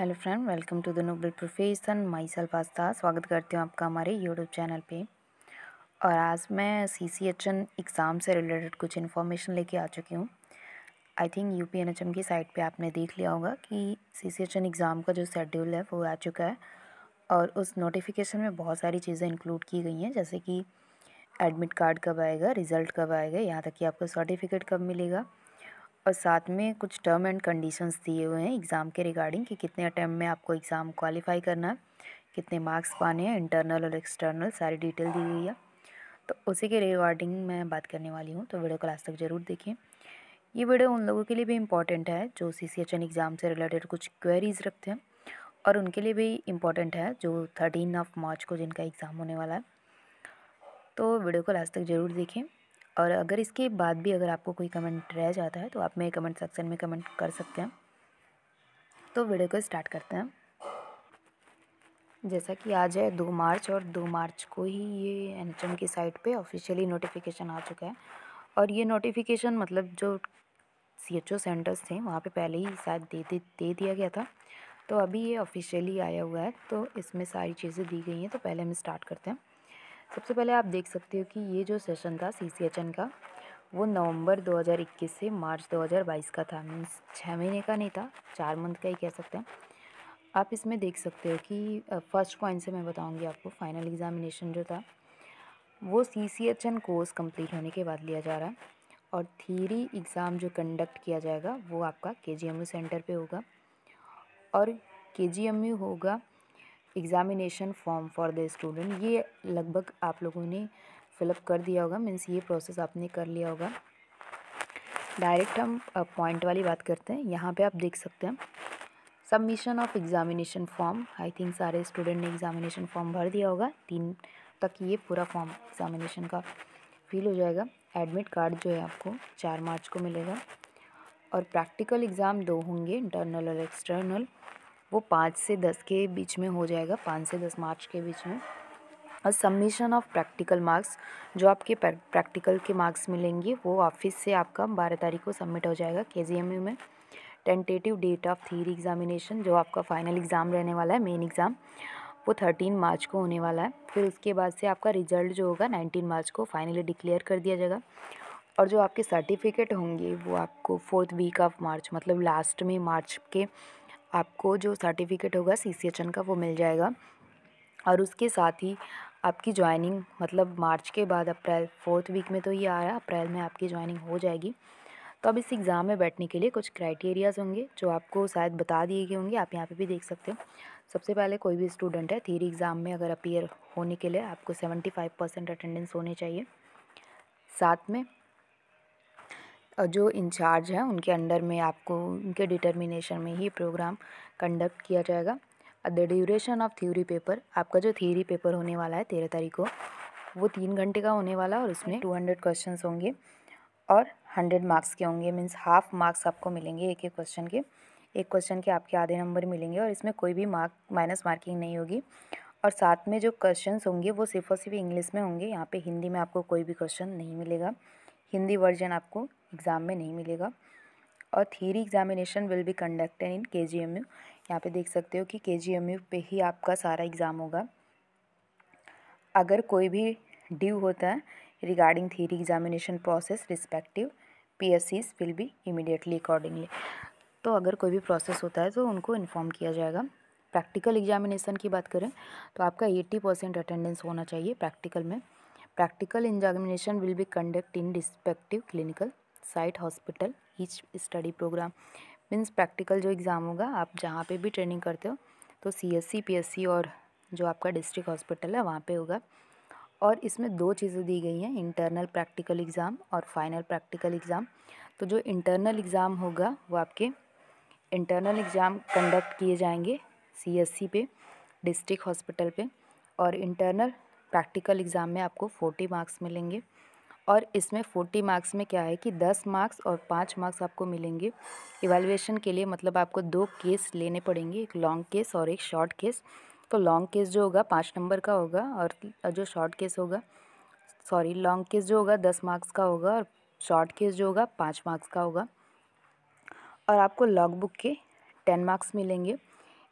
hello friend welcome to the noble profession myself Aastha स्वागत करती हूँ आपका हमारे यूट्यूब चैनल पे और आज मैं C C H N exam से रिलेटेड कुछ इन्फॉर्मेशन लेके आ चुकी हूँ I think U P N H M की साइट पे आपने देख लिया होगा कि C C H N exam का जो शेड्यूल है वो आ चुका है और उस नोटिफिकेशन में बहुत सारी चीज़ें इंक्लूड की गई हैं जैसे कि एडमिट कार्ड कब आएगा रिज़ल्ट कब आएगा यहाँ तक कि आपको सर्टिफिकेट कब मिलेगा और साथ में कुछ टर्म एंड कंडीशंस दिए हुए हैं एग्ज़ाम के रिगार्डिंग कि कितने अटैम्प्ट में आपको एग्ज़ाम क्वालिफाई करना है कितने मार्क्स पाने हैं इंटरनल और एक्सटर्नल सारी डिटेल दी हुई है तो उसी के रिगार्डिंग मैं बात करने वाली हूँ तो वीडियो क्लास तक ज़रूर देखें ये वीडियो उन लोगों के लिए भी इम्पॉर्टेंट है जो C C H N exam से रिलेटेड कुछ क्वेरीज रखते हैं और उनके लिए भी इम्पॉर्टेंट है जो थर्टीन ऑफ मार्च को जिनका एग्ज़ाम होने वाला है तो वीडियो को लास्ट तक ज़रूर देखें और अगर इसके बाद भी अगर आपको कोई कमेंट रह जाता है तो आप मेरे कमेंट सेक्शन में कमेंट कर सकते हैं तो वीडियो को स्टार्ट करते हैं जैसा कि आज है दो मार्च और दो मार्च को ही ये एन की साइट पे ऑफिशियली नोटिफिकेशन आ चुका है और ये नोटिफिकेशन मतलब जो सी एच ओ सेंटर्स थे वहाँ पे पहले ही शायद दे, दे दे दिया गया था तो अभी ये ऑफिशियली आया हुआ है तो इसमें सारी चीज़ें दी गई हैं तो पहले हम स्टार्ट करते हैं सबसे पहले आप देख सकते हो कि ये जो सेशन था सी का वो नवंबर 2021 से मार्च 2022 का था मीन्स छः महीने का नहीं था चार मंथ का ही कह सकते हैं आप इसमें देख सकते हो कि फ़र्स्ट पॉइंट से मैं बताऊंगी आपको फाइनल एग्ज़ामिनेशन जो था वो C C H N course complete होने के बाद लिया जा रहा है और थीरी एग्ज़ाम जो कंडक्ट किया जाएगा वो आपका के जी एम यू सेंटर पर होगा और के जी एम यू होगा examination form for the student ये लगभग आप लोगों ने फिलअप कर दिया होगा मीन्स ये प्रोसेस आपने कर लिया होगा डायरेक्ट हम पॉइंट वाली बात करते हैं यहाँ पे आप देख सकते हैं submission of examination form I think सारे स्टूडेंट ने एग्ज़ामिनेशन फॉर्म भर दिया होगा तीन तक ये पूरा फॉर्म एग्ज़ामिनेशन का फिल हो जाएगा एडमिट कार्ड जो है आपको चार मार्च को मिलेगा और प्रैक्टिकल एग्ज़ाम दो होंगे इंटरनल और एक्सटर्नल वो पाँच से दस के बीच में हो जाएगा पाँच से दस मार्च के बीच में और सबमिशन ऑफ प्रैक्टिकल मार्क्स जो आपके प्रैक्टिकल के मार्क्स मिलेंगे वो ऑफिस से आपका बारह तारीख को सबमिट हो जाएगा के में tentative date of theory examination जो आपका फाइनल एग्ज़ाम रहने वाला है मेन एग्ज़ाम वो थर्टीन मार्च को होने वाला है फिर उसके बाद से आपका रिजल्ट जो होगा नाइनटीन मार्च को फाइनली डिक्लेयर कर दिया जाएगा और जो आपके सर्टिफिकेट होंगे वो आपको फोर्थ वीक ऑफ मार्च मतलब लास्ट में मार्च के आपको जो सर्टिफिकेट होगा सी सी एच एन का वो मिल जाएगा और उसके साथ ही आपकी ज्वाइनिंग मतलब मार्च के बाद अप्रैल फोर्थ वीक में तो ये आ रहा अप्रैल में आपकी ज्वाइनिंग हो जाएगी तो अब इस एग्ज़ाम में बैठने के लिए कुछ क्राइटेरियाज़ होंगे जो आपको शायद बता दिए गए होंगे आप यहाँ पे भी देख सकते हो सबसे पहले कोई भी स्टूडेंट है थीरी एग्ज़ाम में अगर अपीयर होने के लिए आपको सेवेंटी फाइव परसेंट अटेंडेंस होने चाहिए साथ में जो इंचार्ज हैं उनके अंडर में आपको उनके डिटर्मिनेशन में ही प्रोग्राम कंडक्ट किया जाएगा the duration of theory paper आपका जो थ्योरी पेपर होने वाला है तेरह तारीख को वो तीन घंटे का होने वाला है और उसमें टू हंड्रेड क्वेश्चन होंगे और हंड्रेड मार्क्स के होंगे मीन्स हाफ मार्क्स आपको मिलेंगे एक एक क्वेश्चन के एक क्वेश्चन के आपके आधे नंबर मिलेंगे और इसमें कोई भी मार्क माइनस मार्किंग नहीं होगी और साथ में जो क्वेश्चन होंगे वो सिर्फ और सिर्फ इंग्लिश में होंगे यहाँ पे हिंदी में आपको कोई भी क्वेश्चन नहीं मिलेगा हिंदी वर्जन आपको एग्ज़ाम में नहीं मिलेगा और theory examination will be conducted in K G M you यहाँ पर देख सकते हो कि के जी एम यू पर ही आपका सारा एग्ज़ाम होगा अगर कोई भी ड्यू होता है regarding theory examination process respective P S Cs will be immediately accordingly तो अगर कोई भी प्रोसेस होता है तो उनको इन्फॉर्म किया जाएगा प्रैक्टिकल एग्जामिनेशन की बात करें तो आपका एट्टी परसेंट अटेंडेंस होना चाहिए प्रैक्टिकल में practical examination will be conduct in respective clinical site hospital each study program means practical जो एग्ज़ाम होगा आप जहाँ पे भी ट्रेनिंग करते हो तो C S C P S C और जो आपका डिस्ट्रिक्ट हॉस्पिटल है वहाँ पे होगा और इसमें दो चीज़ें दी गई हैं इंटरनल प्रैक्टिकल एग्ज़ाम और फाइनल प्रैक्टिकल एग्ज़ाम तो जो इंटरनल एग्ज़ाम होगा वो आपके इंटरनल एग्ज़ाम कंडक्ट किए जाएंगे सी एस सी पे डिस्ट्रिक्ट हॉस्पिटल पे और इंटरनल प्रैक्टिकल एग्ज़ाम में आपको फोर्टी मार्क्स मिलेंगे और इसमें फोर्टी मार्क्स में क्या है कि दस मार्क्स और पाँच मार्क्स आपको मिलेंगे इवेलुएशन के लिए मतलब आपको दो केस लेने पड़ेंगे एक लॉन्ग केस और एक शॉर्ट केस तो लॉन्ग केस जो होगा पाँच नंबर का होगा और जो शॉर्ट केस होगा सॉरी लॉन्ग केस जो होगा दस मार्क्स का होगा और शॉर्ट केस जो होगा पाँच मार्क्स का होगा और आपको लॉग बुक के टेन मार्क्स मिलेंगे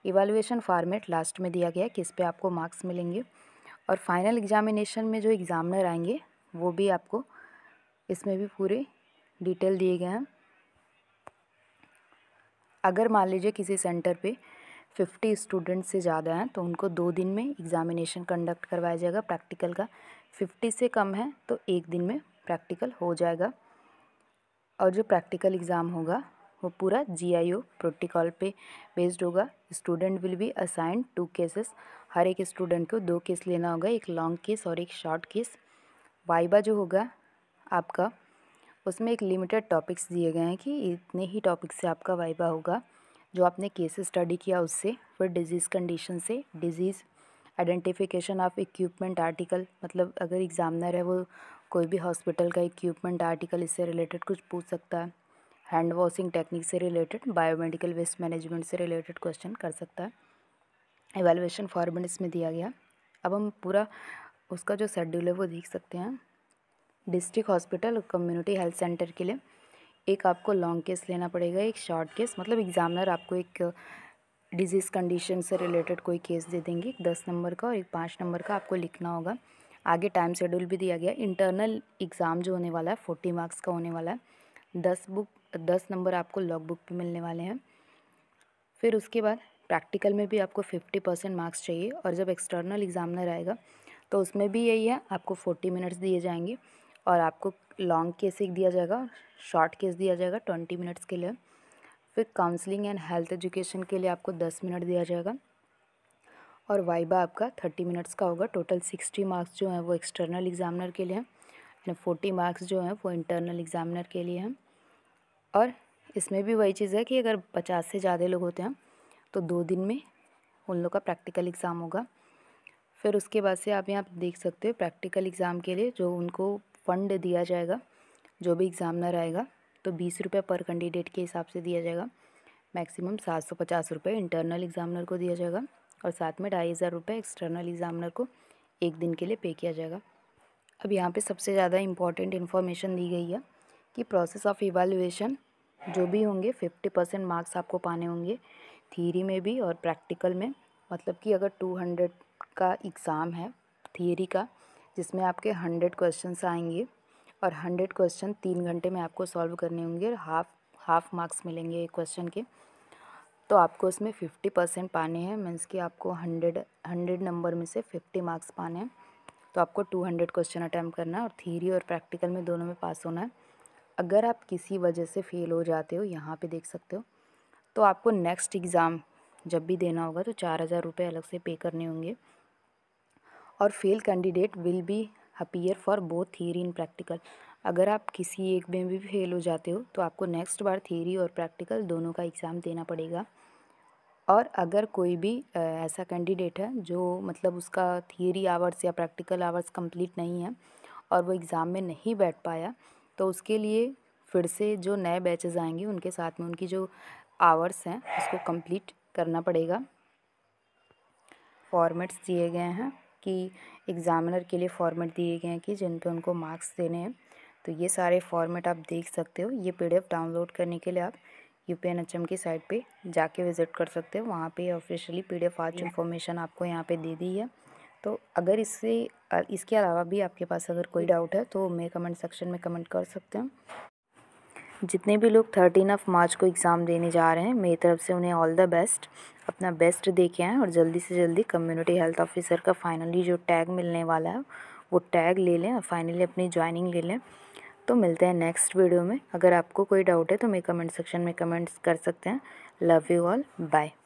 इवेलुएशन फार्मेट लास्ट में दिया गया है किस पे आपको मार्क्स मिलेंगे और फाइनल एग्जामिनेशन में जो एग्ज़ामिनर आएंगे वो भी आपको इसमें भी पूरे डिटेल दिए गए हैं अगर मान लीजिए किसी सेंटर पे फिफ्टी स्टूडेंट से ज़्यादा हैं तो उनको दो दिन में एग्ज़ामिनेशन कंडक्ट करवाया जाएगा प्रैक्टिकल का फिफ्टी से कम है तो एक दिन में प्रैक्टिकल हो जाएगा और जो प्रैक्टिकल एग्ज़ाम होगा वो पूरा जीआईओ प्रोटोकॉल पे बेस्ड होगा student will be assigned two cases हर एक स्टूडेंट को दो केस लेना होगा एक लॉन्ग केस और एक शॉर्ट केस वाइबा जो होगा आपका उसमें एक लिमिटेड टॉपिक्स दिए गए हैं कि इतने ही टॉपिक से आपका वाइबा होगा जो आपने केस स्टडी किया उससे फिर डिजीज़ कंडीशन से disease identification of equipment article मतलब अगर एग्ज़ामिनर है वो कोई भी हॉस्पिटल का इक्विपमेंट आर्टिकल इससे रिलेटेड कुछ पूछ सकता है हैंड वॉशिंग टेक्निक से रिलेटेड बायोमेडिकल वेस्ट मैनेजमेंट से रिलेटेड क्वेश्चन कर सकता है एवेलुएशन फॉर्मेट इसमें दिया गया अब हम पूरा उसका जो शेड्यूल है वो देख सकते हैं डिस्ट्रिक्ट हॉस्पिटल और कम्युनिटी हेल्थ सेंटर के लिए एक आपको लॉन्ग केस लेना पड़ेगा एक शॉर्ट केस मतलब एग्ज़ामिनर आपको एक डिजीज़ कंडीशन से रिलेटेड कोई केस दे देंगे एक दस नंबर का और एक पाँच नंबर का आपको लिखना होगा आगे टाइम शेड्यूल भी दिया गया इंटरनल एग्ज़ाम जो होने वाला है फोर्टी मार्क्स का होने वाला है दस बुक दस नंबर आपको लॉग बुक पर मिलने वाले हैं फिर उसके बाद प्रैक्टिकल में भी आपको फिफ्टी परसेंट मार्क्स चाहिए और जब एक्सटर्नल एग्ज़ामिनर आएगा तो उसमें भी यही है आपको फोर्टी मिनट्स दिए जाएंगे और आपको लॉन्ग केस एक दिया जाएगा शॉर्ट केस दिया जाएगा ट्वेंटी मिनट्स के लिए फिर काउंसलिंग एंड हेल्थ एजुकेशन के लिए आपको दस मिनट दिया जाएगा और वाइबा आपका थर्टी मिनट्स का होगा टोटल सिक्सटी मार्क्स जो हैं वो एक्सटर्नल एग्जामिनर के लिए हैं एंड फोर्टी मार्क्स जो हैं वो इंटरनल एग्जामिनर के लिए हैं और इसमें भी वही चीज़ है कि अगर पचास से ज़्यादा लोग होते हैं तो दो दिन में उन लोग का प्रैक्टिकल एग्ज़ाम होगा फिर उसके बाद से आप यहाँ देख सकते हो प्रैक्टिकल एग्ज़ाम के लिए जो उनको फ़ंड दिया जाएगा जो भी एग्ज़ामनर आएगा तो बीस रुपये पर कैंडिडेट के हिसाब से दिया जाएगा मैक्सिमम सात सौ पचास रुपये इंटरनल एग्ज़ामनर को दिया जाएगा और साथ में ढाई हज़ार रुपये एक्सटर्नल एग्ज़ामनर को एक दिन के लिए पे किया जाएगा अब यहाँ पे सबसे ज़्यादा इम्पॉर्टेंट इन्फॉर्मेशन दी गई है कि प्रोसेस ऑफ इवेलुएशन जो भी होंगे फिफ्टी परसेंट मार्क्स आपको पाने होंगे थीरी में भी और प्रैक्टिकल में मतलब कि अगर टू हंड्रेड का एग्ज़ाम है थियरी का जिसमें आपके हंड्रेड क्वेश्चंस आएंगे और हंड्रेड क्वेश्चन तीन घंटे में आपको सॉल्व करने होंगे और हाफ हाफ मार्क्स मिलेंगे एक क्वेश्चन के तो आपको उसमें फिफ्टी परसेंट पाने हैं मीन्स कि आपको हंड्रेड हंड्रेड नंबर में से फिफ्टी मार्क्स पाने हैं तो आपको टू हंड्रेड क्वेश्चन अटैम्प्ट करना है और थीरी और प्रैक्टिकल में दोनों में पास होना है अगर आप किसी वजह से फ़ेल हो जाते हो यहाँ पे देख सकते हो तो आपको नेक्स्ट एग्ज़ाम जब भी देना होगा तो चार हज़ार रुपये अलग से पे करने होंगे और fail candidate will be appear for both theory in practical अगर आप किसी एक में भी फेल हो जाते हो तो आपको नेक्स्ट बार थियरी और प्रैक्टिकल दोनों का एग्ज़ाम देना पड़ेगा और अगर कोई भी ऐसा कैंडिडेट है जो मतलब उसका थियरी आवर्स या प्रैक्टिकल आवर्स कंप्लीट नहीं है और वो एग्ज़ाम में नहीं बैठ पाया तो उसके लिए फिर से जो नए बैचेस आएंगे उनके साथ में उनकी जो आवर्स हैं उसको कंप्लीट करना पड़ेगा फॉर्मेट्स दिए गए हैं कि एग्ज़ामिनर के लिए फॉर्मेट दिए गए हैं कि जिन पे उनको मार्क्स देने हैं तो ये सारे फॉर्मेट आप देख सकते हो ये पीडीएफ डाउनलोड करने के लिए आप U P N H M की साइट पे जाके विज़िट कर सकते हो वहाँ पे ऑफिशियली पी डी एफ आज इन्फॉर्मेशन आपको यहाँ पे दे दी है तो अगर इससे इसके अलावा भी आपके पास अगर कोई डाउट है तो मेरे कमेंट सेक्शन में कमेंट कर सकते हैं जितने भी लोग थर्टीन ऑफ मार्च को एग्ज़ाम देने जा रहे हैं मेरी तरफ से उन्हें ऑल द बेस्ट अपना बेस्ट दे के आएँ और जल्दी से जल्दी कम्युनिटी हेल्थ ऑफिसर का फाइनली जो टैग मिलने वाला है वो टैग ले लें और फाइनली अपनी ज्वाइनिंग ले लें तो मिलते हैं नेक्स्ट वीडियो में अगर आपको कोई डाउट है तो मेरे कमेंट सेक्शन में कमेंट्स कर सकते हैं लव यू ऑल बाय